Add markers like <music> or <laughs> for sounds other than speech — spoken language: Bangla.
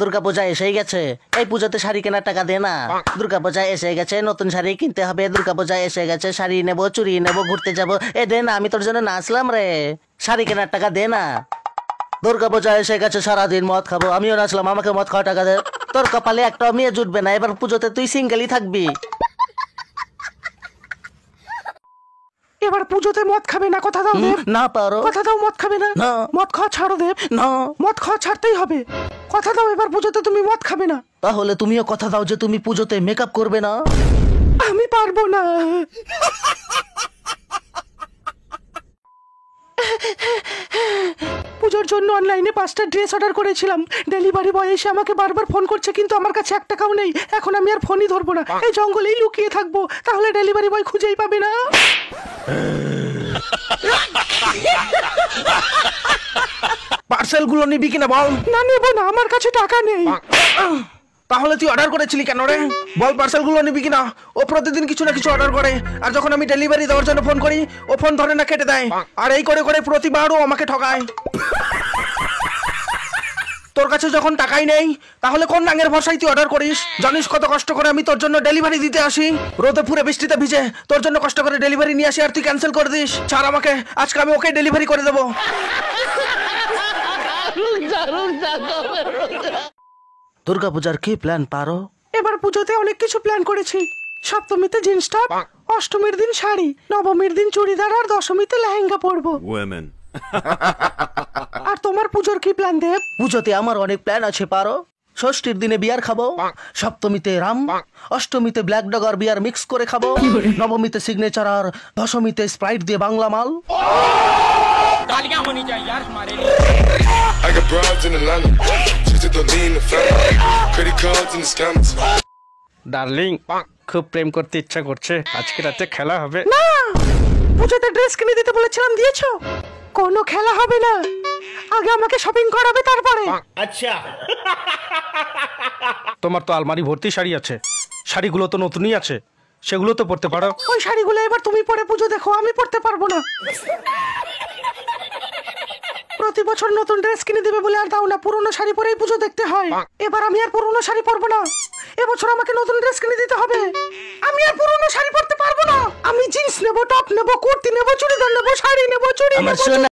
দুর্গাপূজা এসে গেছে এই পুজোতে শাড়ি কেনার টাকা দে না দুর্গাপূজা এসে গেছে নতুন শাড়ি কিনতে হবে দুর্গাপূজা এসে গেছে শাড়ি নেবো চুরি নেবো ঘুরতে যাবো এ দে না আমি তোর জন্য নাচলাম রে শাড়ি কেনার টাকা দে না দুর্গাপূজা এসে গেছে সারাদিন মদ খাবো আমিও নাচলাম আমাকে মদ খাওয়া টাকা দে তোর কপালে একটা মেয়ে জুটবে না এবার পুজোতে তুই সিঙ্গেলই থাকবি এবার পুজোতে মদ খাবে না কথা দাও না পারো কথা দাও মদ খাবে না মদ খাওয়া ছাড়ো দেব না মদ খাওয়া ছাড়তেই হবে কথা দাও এবার পুজোতে তুমি মদ খাবে না তাহলে তুমিও কথা দাও যে তুমি পুজোতে মেকআপ করবে না আমি পারবো না পুজোর জন্য অনলাইনে পাঁচটা ড্রেস অর্ডার করেছিলাম ডেলিভারি বয় এসে আমাকে বারবার ফোন করছে কিন্তু আমার কাছে এক টাকাও নেই এখন আমি আর ফোনই ধরবো না এই জঙ্গলেই লুকিয়ে থাকবো তাহলে ডেলিভারি বয় খুঁজেই পাবে না <laughs> আপেলগুলো নিবি কিনা বল না নেব না আমার কাছে টাকা নেই তাহলে তুই অর্ডার করেছিলি কেন রে বল পার্সেলগুলো নিবি কিনা ও প্রতিদিন কিছু না কিছু অর্ডার করে আর যখন আমি ডেলিভারি দেওয়ার জন্য ফোন করি ও ফোন ধরে না কেটে দেয় আর এই করে করে প্রতিবারও আমাকে ঠকায় তোর কাছে যখন টাকাই নেই তাহলে কোন নাঙের ভরসায় তুই অর্ডার করিস জানিস কত কষ্ট করে আমি তোর জন্য ডেলিভারি দিতে আসি রোদে পুরে বৃষ্টিতে ভিজে তোর জন্য কষ্ট করে ডেলিভারি নিয়ে আসি আর তুই ক্যান্সেল করে দিস ছাড় আমাকে আজকে আমি ওকে ডেলিভারি করে দেবো দুর্গাপূজার কি প্ল্যান পারো এবার পুজোতে অনেক কিছু প্ল্যান করেছি সপ্তমীতে জিন্স টপ অষ্টমীর দিন শাড়ি নবমীর দিন চুড়িদার আর দশমীতে লেহেঙ্গা পরবো <laughs> আর তোমার পুজোর কি প্ল্যান দেব পুজোতে আমার অনেক প্ল্যান আছে পারো ষষ্ঠীর দিনে বিয়ার খাবো সপ্তমীতে রাম অষ্টমীতে ব্ল্যাক ডগ আর বিয়ার মিক্স করে খাবো নবমীতে সিগনেচার আর দশমীতে স্প্রাইট দিয়ে বাংলা মাল গালিয়া হনি চাই ডার্লিং খুব প্রেম করতে ইচ্ছা করছে আজকে রাতে খেলা হবে না পুজোতে ড্রেস কিনে দিতে বলেছিলাম দিয়েছো কোনো খেলা হবে না আগে আমাকে শপিং করাবে তারপরে আচ্ছা তোমার তো আলমারি ভর্তি শাড়ি আছে শাড়িগুলো তো নতুনই আছে সেগুলো তো পড়তে পারো ওই শাড়িগুলো এবার তুমি পরে পুজো দেখো আমি পড়তে পারবো না প্রতি বছর নতুন ড্রেস কিনে দেবে বলে আর দাও না পুরনো শাড়ি পরেই পুজো দেখতে হয় এবার আমি আর পুরনো শাড়ি পরবো না এবছর আমাকে নতুন ড্রেস কিনে দিতে হবে আমি আর পুরনো শাড়ি পরতে পারবো না আমি জিন্স নেবো টপ নেবো কুর্তি নেবো চুড়িদার নেবো শাড়ি নেবো চুড়ি নেবো